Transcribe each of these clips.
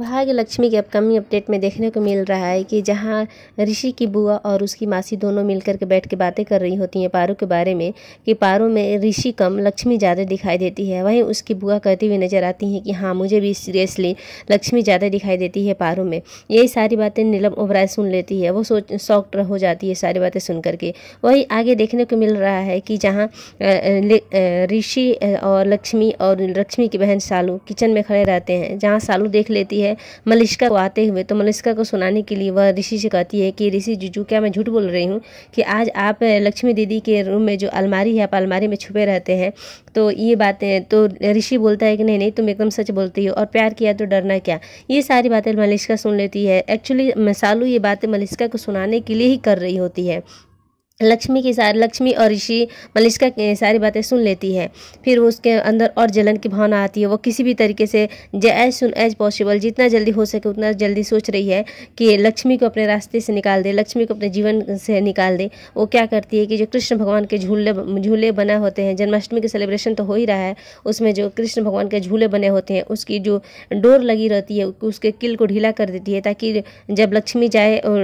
भाग्य लक्ष्मी के upcoming update में देखने को मिल रहा है कि जहां ऋषि की बुआ और उसकी मासी दोनों मिलकर के बैठ के बातें कर रही होती हैं पारो के बारे में कि पारो में ऋषि कम लक्ष्मी ज़्यादा दिखाई देती है वहीं उसकी बुआ कहती हुई नज़र आती हैं कि हाँ मुझे भी सीरियसली लक्ष्मी ज़्यादा दिखाई देती है पारो में यही सारी बातें नीलम ओबराय सुन लेती है वो सोच सॉक्ट हो जाती है सारी बातें सुन करके वहीं आगे देखने को मिल रहा है कि जहाँ ऋषि और लक्ष्मी और लक्ष्मी की बहन सालू किचन में खड़े रहते हैं जहाँ सालू देख लेती है है मलिश्का को आते हुए तो मलिश्का को सुनाने के लिए वह ऋषि से कहती है कि ऋषि जुजू क्या मैं झूठ बोल रही हूँ कि आज आप लक्ष्मी दीदी के रूम में जो अलमारी है आप अलमारी में छुपे रहते हैं तो ये बातें तो ऋषि बोलता है कि नहीं नहीं तुम एकदम सच बोलती हो और प्यार किया तो डरना क्या ये सारी बातें मलिश्का सुन लेती है एक्चुअली मसालू ये बातें मलिश्का को सुनाने के लिए ही कर रही होती है लक्ष्मी की सारी लक्ष्मी और ऋषि मलिष्का की सारी बातें सुन लेती है फिर वो उसके अंदर और जलन की भावना आती है वो किसी भी तरीके से एज सुन एज पॉसिबल जितना जल्दी हो सके उतना जल्दी सोच रही है कि लक्ष्मी को अपने रास्ते से निकाल दे लक्ष्मी को अपने जीवन से निकाल दे वो क्या करती है कि जो कृष्ण भगवान के झूले झूले बना होते हैं जन्माष्टमी के सेलिब्रेशन तो हो ही रहा है उसमें जो कृष्ण भगवान के झूले बने होते हैं उसकी जो डोर लगी रहती है उसके किल को ढीला कर देती है ताकि जब लक्ष्मी जाए और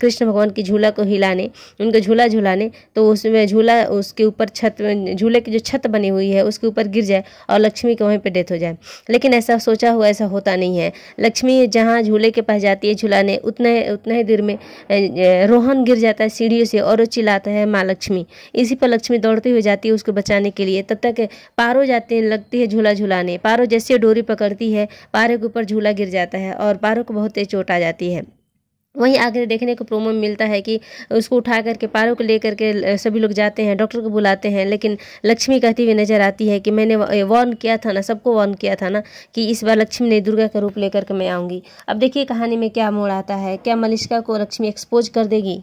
कृष्ण भगवान की झूला को हिलाने उनका झूला झूलाने तो उसमें झूला उसके ऊपर छत झूले की जो छत बनी हुई है उसके ऊपर गिर जाए और लक्ष्मी के वहीं पर डेथ हो जाए लेकिन ऐसा सोचा हुआ ऐसा होता नहीं है लक्ष्मी जहाँ झूले के पास जाती है झूलाने उतने उतने ही देर में रोहन गिर जाता है सीढ़ियों से और चिल्लाता है माँ लक्ष्मी इसी पर लक्ष्मी दौड़ती हुई जाती है उसको बचाने के लिए तब तक पारो जाते हैं लगती है झूला झुलाने पारो जैसे डोरी पकड़ती है पारे के ऊपर झूला गिर जाता है और पारो को बहुत तेज चोट आ जाती है वहीं आगे देखने को प्रोमो मिलता है कि उसको उठा करके पारों को लेकर के सभी लोग जाते हैं डॉक्टर को बुलाते हैं लेकिन लक्ष्मी कहती हुई नजर आती है कि मैंने वार्न किया था ना सबको वार्न किया था ना कि इस बार लक्ष्मी ने दुर्गा का रूप लेकर के मैं आऊँगी अब देखिए कहानी में क्या मोड़ आता है क्या मलिश्का को लक्ष्मी एक्सपोज कर देगी